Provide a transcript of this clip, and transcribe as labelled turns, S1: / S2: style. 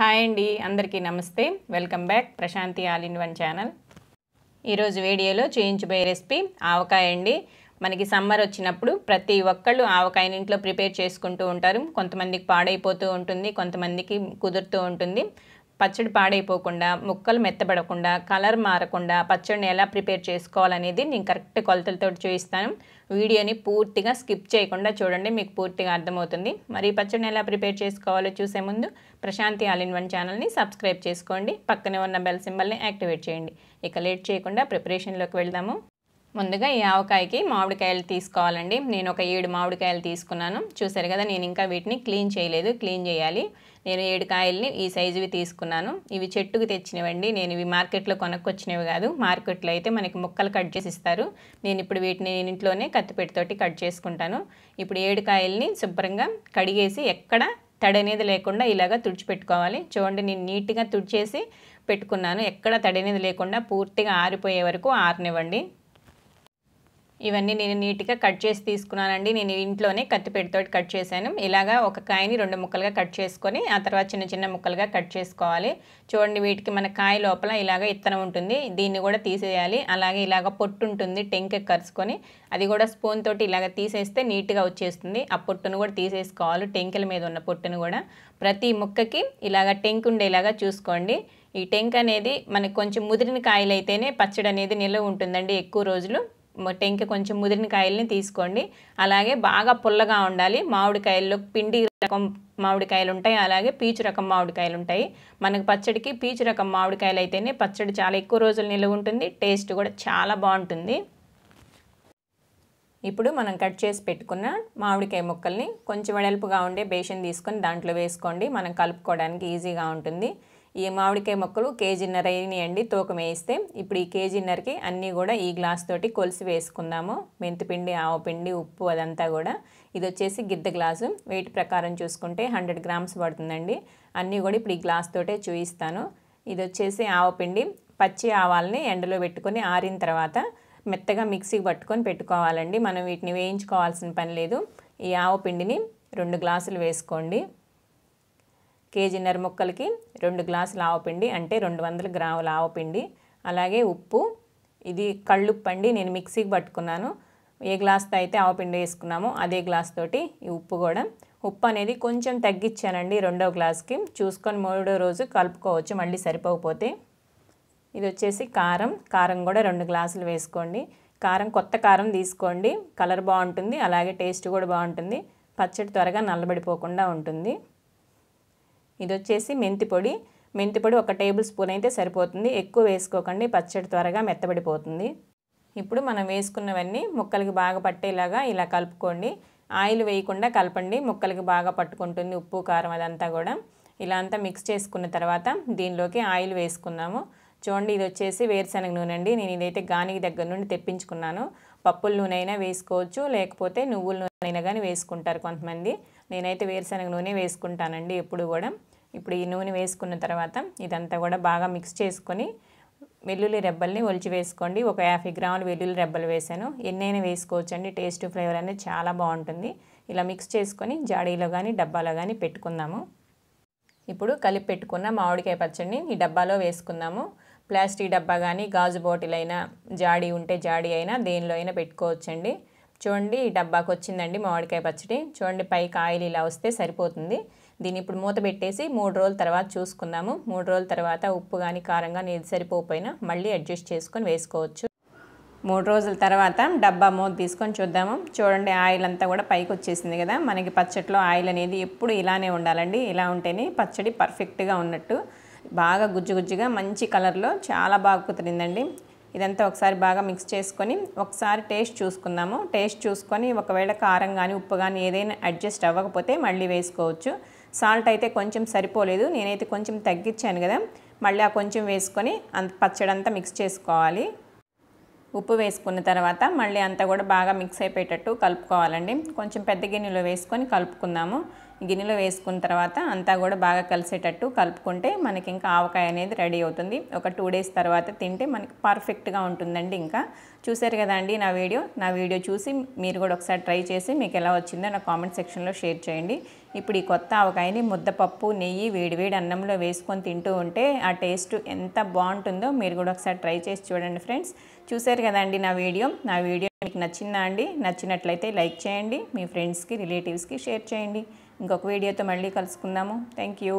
S1: hi అండి అందరికీ నమస్తే welcome back Prashanti all in one channel ఈరోజు వీడియోలో చేయించబోయే రెసిపీ ఆవకాయ అండి మనకి సమ్మర్ వచ్చినప్పుడు ప్రతి ఒక్కళ్ళు ఆవకాయని ఇంట్లో ప్రిపేర్ చేసుకుంటూ ఉంటారు కొంతమందికి పాడైపోతూ ఉంటుంది కొంతమందికి కుదురుతూ ఉంటుంది పచ్చడి పాడైపోకుండా ముక్కలు మెత్తబడకుండా కలర్ మారకుండా పచ్చడిని ఎలా ప్రిపేర్ చేసుకోవాలనేది నేను కరెక్ట్ కొలతలతో చూపిస్తాను వీడియోని పూర్తిగా స్కిప్ చేయకుండా చూడండి మీకు పూర్తిగా అర్థమవుతుంది మరి పచ్చడిని ఎలా ప్రిపేర్ చేసుకోవాలో చూసే ముందు ప్రశాంతి ఆల్ ఇన్ వన్ ఛానల్ని సబ్స్క్రైబ్ చేసుకోండి పక్కనే ఉన్న బెల్ సింబల్ని యాక్టివేట్ చేయండి ఇక లేట్ చేయకుండా ప్రిపరేషన్లోకి వెళ్దాము ముందుగా ఈ ఆవకాయకి మామిడికాయలు తీసుకోవాలండి నేను ఒక ఏడు మామిడికాయలు తీసుకున్నాను చూసారు కదా నేను ఇంకా వీటిని క్లీన్ చేయలేదు క్లీన్ చేయాలి నేను ఏడు కాయల్ని ఈ సైజువి తీసుకున్నాను ఇవి చెట్టుకు తెచ్చినవండి నేను ఇవి మార్కెట్లో కొనుక్కొచ్చినవి కాదు మార్కెట్లో అయితే మనకి ముక్కలు కట్ చేసి ఇస్తారు నేను ఇప్పుడు వీటిని నేను ఇంట్లోనే కత్తిపెట్టితోటి కట్ చేసుకుంటాను ఇప్పుడు ఏడు కాయల్ని శుభ్రంగా కడిగేసి ఎక్కడ తడనేది అనేది లేకుండా ఇలాగ తుడిచిపెట్టుకోవాలి చూడండి నేను నీట్గా తుడిచేసి పెట్టుకున్నాను ఎక్కడ తడి లేకుండా పూర్తిగా ఆరిపోయే వరకు ఆరినివ్వండి ఇవన్నీ నేను నీట్గా కట్ చేసి తీసుకున్నానండి నేను ఇంట్లోనే కత్తిపేటతో కట్ చేశాను ఇలాగా ఒక కాయని రెండు ముక్కలుగా కట్ చేసుకొని ఆ తర్వాత చిన్న చిన్న ముక్కలుగా కట్ చేసుకోవాలి చూడండి వీటికి మన కాయ లోపల ఇలాగ ఇత్తనం ఉంటుంది దీన్ని కూడా తీసేయాలి అలాగే ఇలాగ పొట్టు ఉంటుంది టెంక కరుచుకొని అది కూడా స్పూన్ తోటి ఇలాగ తీసేస్తే నీట్గా వచ్చేస్తుంది ఆ పొట్టును కూడా తీసేసుకోవాలి టెంకెల మీద ఉన్న పొట్టును కూడా ప్రతి ముక్కకి ఇలాగ టెంక్ ఉండేలాగా చూసుకోండి ఈ టెంక్ అనేది మనకు కొంచెం ముదిరిన కాయలు అయితేనే పచ్చడి అనేది నిల్వ ఉంటుందండి ఎక్కువ రోజులు టెంక కొంచెం ముదిరిన కాయల్ని తీసుకోండి అలాగే బాగా పుల్లగా ఉండాలి మామిడికాయల్లో పిండి రకం మామిడికాయలు ఉంటాయి అలాగే పీచు రకం మామిడికాయలు ఉంటాయి మనకు పచ్చడికి పీచు రకం మామిడికాయలు అయితేనే పచ్చడి చాలా ఎక్కువ రోజులు నిల్వ ఉంటుంది టేస్ట్ కూడా చాలా బాగుంటుంది ఇప్పుడు మనం కట్ చేసి పెట్టుకున్న మామిడికాయ ముక్కల్ని కొంచెం వెడల్పుగా ఉండే బేషన్ తీసుకొని దాంట్లో వేసుకోండి మనం కలుపుకోవడానికి ఈజీగా ఉంటుంది ఈ మామిడికాయ మొక్కలు కేజీన్నర అయినాయండి తూకం వేయిస్తే ఇప్పుడు ఈ కేజీన్నరకి అన్నీ కూడా ఈ గ్లాస్ తోటి కొలిసి వేసుకుందాము మెంతిపిండి ఆవపిండి ఉప్పు అదంతా కూడా ఇది వచ్చేసి గిద్ద గ్లాసు వెయిట్ ప్రకారం చూసుకుంటే హండ్రెడ్ గ్రామ్స్ పడుతుందండి అన్నీ కూడా ఇప్పుడు ఈ గ్లాస్ తోటే చూపిస్తాను ఇది వచ్చేసి ఆవపిండి పచ్చి ఆవాలని ఎండలో పెట్టుకొని ఆరిన తర్వాత మెత్తగా మిక్సీకి పట్టుకొని పెట్టుకోవాలండి మనం వీటిని వేయించుకోవాల్సిన పని లేదు ఈ ఆవపిండిని రెండు గ్లాసులు వేసుకోండి కేజీన్నర ముక్కలకి రెండు గ్లాసులు ఆవపిండి అంటే రెండు వందల గ్రాముల ఆవపిండి అలాగే ఉప్పు ఇది కళ్ళుప్పు అండి నేను మిక్సీకి పట్టుకున్నాను ఏ గ్లాస్తో అయితే ఆవపిండి వేసుకున్నామో అదే గ్లాస్ తోటి ఈ ఉప్పు కూడా ఉప్పు అనేది కొంచెం తగ్గించానండి రెండో గ్లాస్కి చూసుకొని మూడో రోజు కలుపుకోవచ్చు మళ్ళీ సరిపోకపోతే ఇది వచ్చేసి కారం కారం కూడా రెండు గ్లాసులు వేసుకోండి కారం కొత్త కారం తీసుకోండి కలర్ బాగుంటుంది అలాగే టేస్ట్ కూడా బాగుంటుంది పచ్చడి త్వరగా నల్లబడిపోకుండా ఉంటుంది ఇది వచ్చేసి మెంతి పొడి మెంతి పొడి ఒక టేబుల్ స్పూన్ అయితే సరిపోతుంది ఎక్కువ వేసుకోకండి పచ్చడి త్వరగా మెత్తబడిపోతుంది ఇప్పుడు మనం వేసుకున్నవన్నీ ముక్కలకి బాగా పట్టేలాగా ఇలా కలుపుకోండి ఆయిల్ వేయకుండా కలపండి ముక్కలకి బాగా పట్టుకుంటుంది ఉప్పు కారం అదంతా కూడా ఇలా అంతా మిక్స్ చేసుకున్న తర్వాత దీనిలోకి ఆయిల్ వేసుకున్నాము చూడండి ఇది వచ్చేసి వేరుశనగ నూనె అండి నేను ఇదైతే గానికి దగ్గర నుండి తెప్పించుకున్నాను పప్పుల నూనె అయినా వేసుకోవచ్చు లేకపోతే నువ్వుల నూనె అయినా కానీ వేసుకుంటారు కొంతమంది నేనైతే వేరుశనగ నూనె వేసుకుంటానండి ఎప్పుడు కూడా ఇప్పుడు ఈ నూనె వేసుకున్న తర్వాత ఇదంతా కూడా బాగా మిక్స్ చేసుకొని వెల్లుల్లి రెబ్బల్ని ఒలిచి వేసుకోండి ఒక యాభై గ్రాములు వెల్లుల్లి రెబ్బలు వేసాను ఎన్నైనా వేసుకోవచ్చండి టేస్ట్ ఫ్లేవర్ అనేది చాలా బాగుంటుంది ఇలా మిక్స్ చేసుకొని జాడీలో కానీ డబ్బాలో కానీ పెట్టుకుందాము ఇప్పుడు కలిపి పెట్టుకున్న మామిడికాయ పచ్చడిని ఈ డబ్బాలో వేసుకుందాము ప్లాస్టిక్ డబ్బా కానీ గాజు బాటిల్ అయినా జాడీ ఉంటే జాడీ అయినా దేనిలో అయినా పెట్టుకోవచ్చండి చూడండి ఈ డబ్బాకు వచ్చిందండి మామిడికాయ పచ్చడి చూడండి పైకి ఆయిల్ ఇలా వస్తే సరిపోతుంది దీన్ని ఇప్పుడు మూత పెట్టేసి మూడు రోజుల తర్వాత చూసుకుందాము మూడు రోజుల తర్వాత ఉప్పు కానీ కారం కానీ ఏది సరిపోకపోయినా మళ్ళీ అడ్జస్ట్ చేసుకొని వేసుకోవచ్చు మూడు రోజుల తర్వాత డబ్బా మూత తీసుకొని చూద్దాము చూడండి ఆయిల్ అంతా కూడా పైకి వచ్చేసింది కదా మనకి పచ్చడిలో ఆయిల్ అనేది ఎప్పుడు ఇలానే ఉండాలండి ఇలా ఉంటేనే పచ్చడి పర్ఫెక్ట్గా ఉన్నట్టు బాగా గుజ్జు గుజ్జుగా మంచి కలర్లో చాలా బాగా కుదిరిందండి ఇదంతా ఒకసారి బాగా మిక్స్ చేసుకొని ఒకసారి టేస్ట్ చూసుకుందాము టేస్ట్ చూసుకొని ఒకవేళ కారం కానీ ఉప్పు కానీ ఏదైనా అడ్జస్ట్ అవ్వకపోతే మళ్ళీ వేసుకోవచ్చు సాల్ట్ అయితే కొంచెం సరిపోలేదు నేనైతే కొంచెం తగ్గించాను కదా మళ్ళీ ఆ కొంచెం వేసుకొని అంత పచ్చడి అంతా మిక్స్ చేసుకోవాలి ఉప్పు వేసుకున్న తర్వాత మళ్ళీ అంతా కూడా బాగా మిక్స్ అయిపోయేటట్టు కలుపుకోవాలండి కొంచెం పెద్ద గిన్నెలో వేసుకొని కలుపుకుందాము గిన్నెలో వేసుకున్న తర్వాత అంతా కూడా బాగా కలిసేటట్టు కలుపుకుంటే మనకి ఇంకా ఆవకాయ అనేది రెడీ అవుతుంది ఒక టూ డేస్ తర్వాత తింటే మనకి పర్ఫెక్ట్గా ఉంటుందండి ఇంకా చూసారు కదండి నా వీడియో నా వీడియో చూసి మీరు కూడా ఒకసారి ట్రై చేసి మీకు ఎలా వచ్చిందో నా కామెంట్ సెక్షన్లో షేర్ చేయండి ఇప్పుడు ఈ కొత్త ఆవకాయని ముద్దపప్పు నెయ్యి వేడివేడి అన్నంలో వేసుకొని తింటూ ఉంటే ఆ టేస్ట్ ఎంత బాగుంటుందో మీరు కూడా ఒకసారి ట్రై చేసి చూడండి ఫ్రెండ్స్ చూసారు కదండి నా వీడియో నా వీడియో మీకు నచ్చిందా అండి నచ్చినట్లయితే లైక్ చేయండి మీ ఫ్రెండ్స్కి రిలేటివ్స్కి షేర్ చేయండి ఇంకొక వీడియోతో మళ్ళీ కలుసుకుందాము థ్యాంక్ యూ